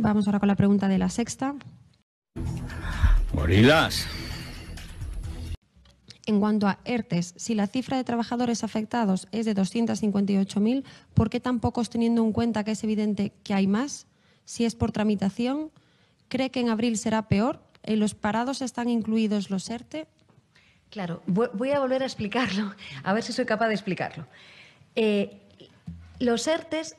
Vamos ahora con la pregunta de la sexta. Gorilas. En cuanto a ERTES, si la cifra de trabajadores afectados es de 258.000, ¿por qué tan pocos teniendo en cuenta que es evidente que hay más? Si es por tramitación, ¿cree que en abril será peor? ¿En los parados están incluidos los ERTE? Claro, voy a volver a explicarlo, a ver si soy capaz de explicarlo. Eh, los ERTES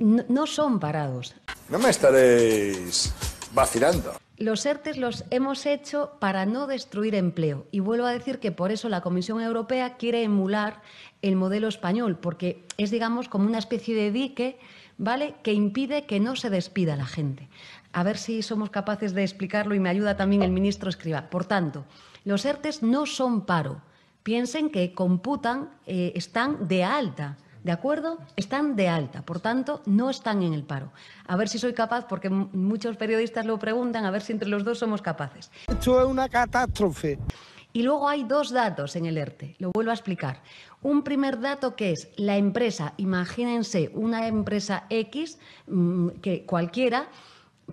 no son parados. No me estaréis vacilando. Los ERTES los hemos hecho para no destruir empleo. Y vuelvo a decir que por eso la Comisión Europea quiere emular el modelo español, porque es, digamos, como una especie de dique, ¿vale?, que impide que no se despida la gente. A ver si somos capaces de explicarlo y me ayuda también el ministro Escriba. Por tanto, los ERTES no son paro. Piensen que computan, eh, están de alta ¿de acuerdo? Están de alta, por tanto, no están en el paro. A ver si soy capaz, porque muchos periodistas lo preguntan, a ver si entre los dos somos capaces. Esto es una catástrofe. Y luego hay dos datos en el ERTE, lo vuelvo a explicar. Un primer dato que es la empresa, imagínense una empresa X, que cualquiera,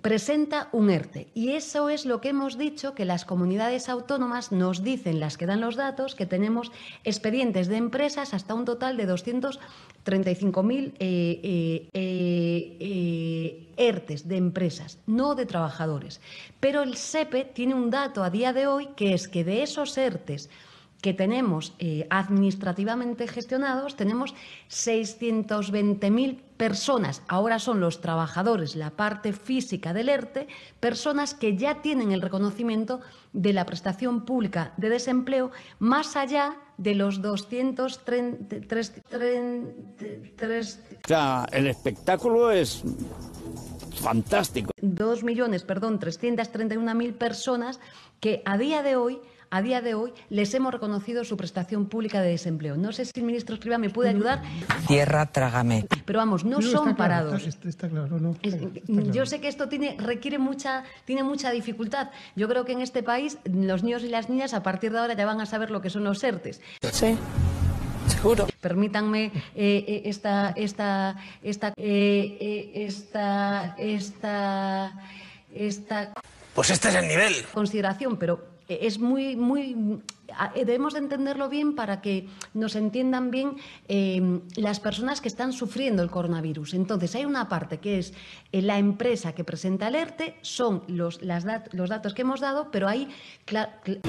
presenta un ERTE. Y eso es lo que hemos dicho que las comunidades autónomas nos dicen, las que dan los datos, que tenemos expedientes de empresas hasta un total de 235.000 eh, eh, eh, eh, ERTES de empresas, no de trabajadores. Pero el SEPE tiene un dato a día de hoy que es que de esos ERTES, que tenemos eh, administrativamente gestionados, tenemos 620.000 personas, ahora son los trabajadores, la parte física del ERTE, personas que ya tienen el reconocimiento de la prestación pública de desempleo, más allá de los 233... O sea, el espectáculo es fantástico. 2 millones, perdón, 331.000 personas que a día de hoy a día de hoy les hemos reconocido su prestación pública de desempleo. No sé si el ministro Escriba me puede ayudar. Tierra, trágame. Pero vamos, no, son parados. está, claro, no, Yo sé que esto requiere mucha, tiene mucha dificultad. Yo creo que en este país los niños y las niñas a partir de ahora ya van a saber lo que son los ERTES. Sí. Seguro. Permítanme eh, eh, esta, esta, eh, esta, esta, esta. Pues este es el nivel. Consideración, pero eh, es muy, muy, mm, eh, debemos de entenderlo bien para que nos entiendan bien em, las personas que están sufriendo el coronavirus. Entonces, hay una parte que es eh, la empresa que presenta alerte son los, las los datos que hemos dado, pero hay...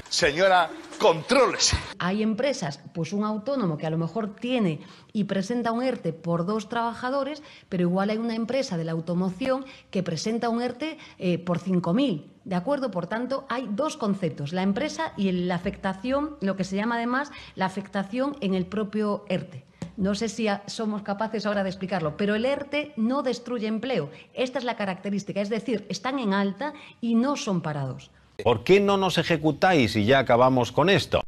Señora controles. Hay empresas, pues un autónomo que a lo mejor tiene y presenta un ERTE por dos trabajadores, pero igual hay una empresa de la automoción que presenta un ERTE eh, por 5.000. ¿De acuerdo? Por tanto, hay dos conceptos, la empresa y la afectación, lo que se llama además la afectación en el propio ERTE. No sé si somos capaces ahora de explicarlo, pero el ERTE no destruye empleo. Esta es la característica, es decir, están en alta y no son parados. ¿Por qué no nos ejecutáis y ya acabamos con esto?